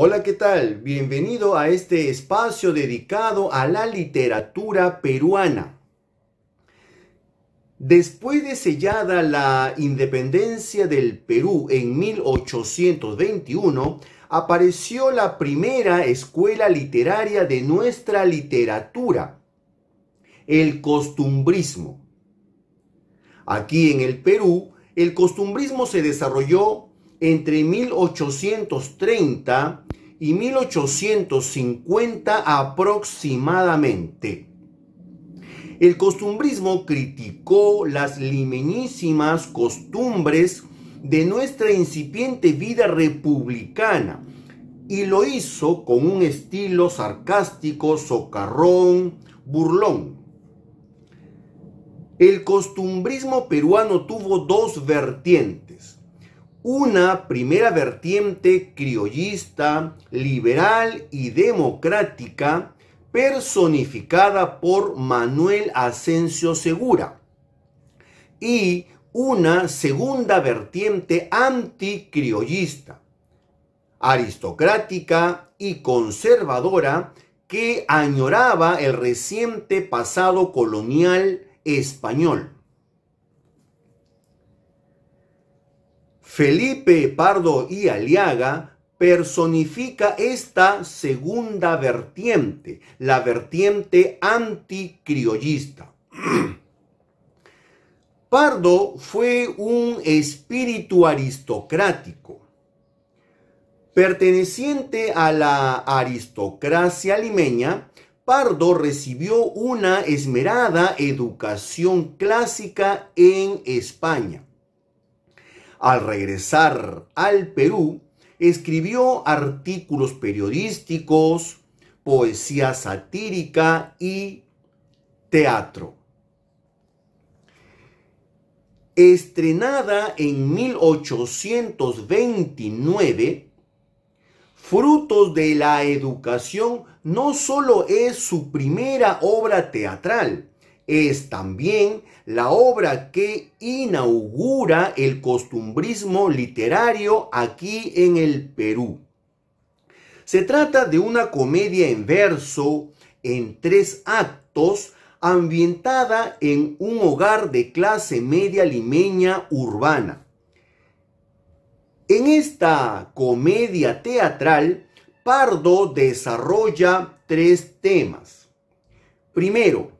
Hola, ¿qué tal? Bienvenido a este espacio dedicado a la literatura peruana. Después de sellada la independencia del Perú en 1821, apareció la primera escuela literaria de nuestra literatura, el costumbrismo. Aquí en el Perú, el costumbrismo se desarrolló entre 1830 y 1850 aproximadamente. El costumbrismo criticó las limeñísimas costumbres de nuestra incipiente vida republicana y lo hizo con un estilo sarcástico, socarrón, burlón. El costumbrismo peruano tuvo dos vertientes una primera vertiente criollista, liberal y democrática personificada por Manuel Asensio Segura y una segunda vertiente anticriollista, aristocrática y conservadora que añoraba el reciente pasado colonial español. Felipe Pardo y Aliaga personifica esta segunda vertiente, la vertiente anticriollista. Pardo fue un espíritu aristocrático, perteneciente a la aristocracia limeña, Pardo recibió una esmerada educación clásica en España al regresar al Perú, escribió artículos periodísticos, poesía satírica y teatro. Estrenada en 1829, Frutos de la Educación no solo es su primera obra teatral, es también la obra que inaugura el costumbrismo literario aquí en el Perú. Se trata de una comedia en verso en tres actos ambientada en un hogar de clase media limeña urbana. En esta comedia teatral, Pardo desarrolla tres temas. Primero,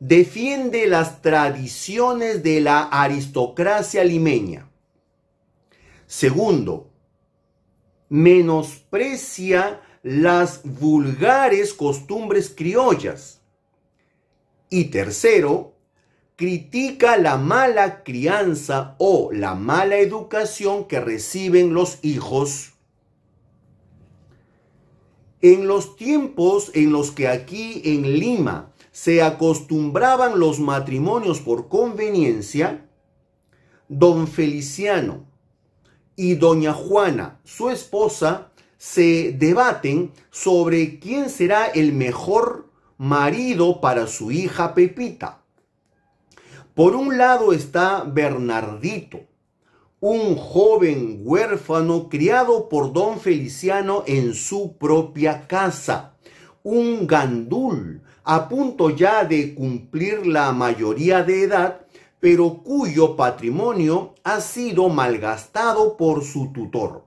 defiende las tradiciones de la aristocracia limeña. Segundo, menosprecia las vulgares costumbres criollas. Y tercero, critica la mala crianza o la mala educación que reciben los hijos. En los tiempos en los que aquí en Lima se acostumbraban los matrimonios por conveniencia, don Feliciano y doña Juana, su esposa, se debaten sobre quién será el mejor marido para su hija Pepita. Por un lado está Bernardito, un joven huérfano criado por don Feliciano en su propia casa, un gandul a punto ya de cumplir la mayoría de edad, pero cuyo patrimonio ha sido malgastado por su tutor.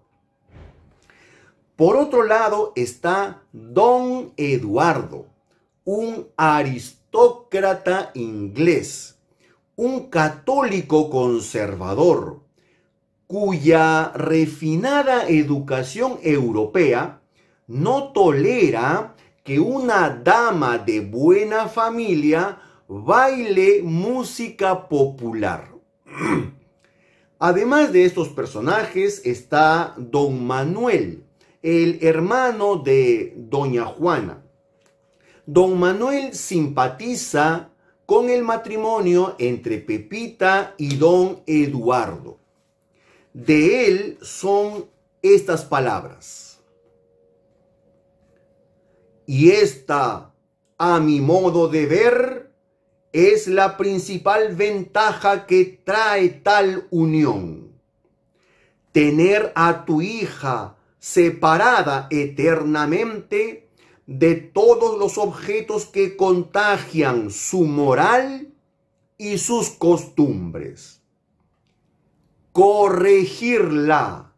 Por otro lado está Don Eduardo, un aristócrata inglés, un católico conservador, cuya refinada educación europea no tolera que una dama de buena familia baile música popular. Además de estos personajes está Don Manuel, el hermano de Doña Juana. Don Manuel simpatiza con el matrimonio entre Pepita y Don Eduardo. De él son estas palabras. Y esta, a mi modo de ver, es la principal ventaja que trae tal unión. Tener a tu hija separada eternamente de todos los objetos que contagian su moral y sus costumbres. Corregirla,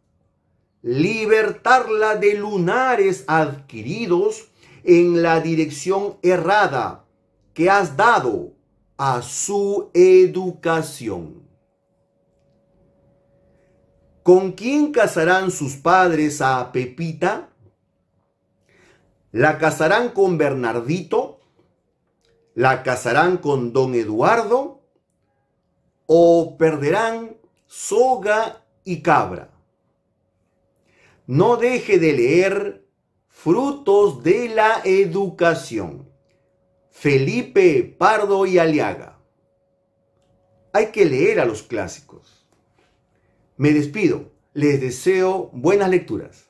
libertarla de lunares adquiridos en la dirección errada que has dado a su educación. ¿Con quién casarán sus padres a Pepita? ¿La casarán con Bernardito? ¿La casarán con don Eduardo? ¿O perderán soga y cabra? No deje de leer Frutos de la educación. Felipe Pardo y Aliaga. Hay que leer a los clásicos. Me despido. Les deseo buenas lecturas.